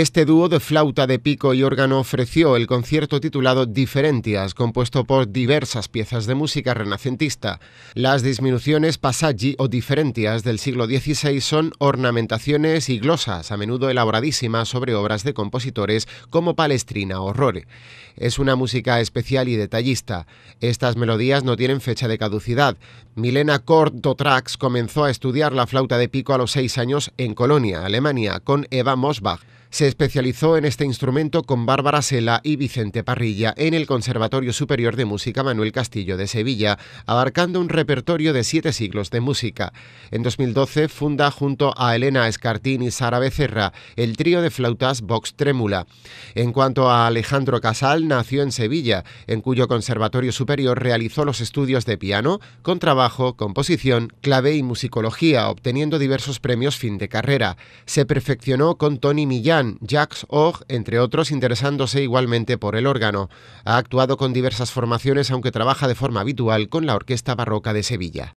Este dúo de flauta de pico y órgano ofreció el concierto titulado Diferentias, compuesto por diversas piezas de música renacentista. Las disminuciones passaggi o diferentias del siglo XVI son ornamentaciones y glosas, a menudo elaboradísimas sobre obras de compositores como Palestrina o Rore. Es una música especial y detallista. Estas melodías no tienen fecha de caducidad. Milena Kordotrax comenzó a estudiar la flauta de pico a los seis años en Colonia, Alemania, con Eva Mosbach. Se especializó en este instrumento con Bárbara Sela y Vicente Parrilla en el Conservatorio Superior de Música Manuel Castillo de Sevilla, abarcando un repertorio de siete siglos de música. En 2012 funda junto a Elena Escartín y Sara Becerra el trío de flautas Vox Trémula. En cuanto a Alejandro Casal, nació en Sevilla, en cuyo Conservatorio Superior realizó los estudios de piano, contrabajo, composición, clave y musicología, obteniendo diversos premios fin de carrera. Se perfeccionó con Tony Millán Jacques entre otros, interesándose igualmente por el órgano. Ha actuado con diversas formaciones, aunque trabaja de forma habitual con la Orquesta Barroca de Sevilla.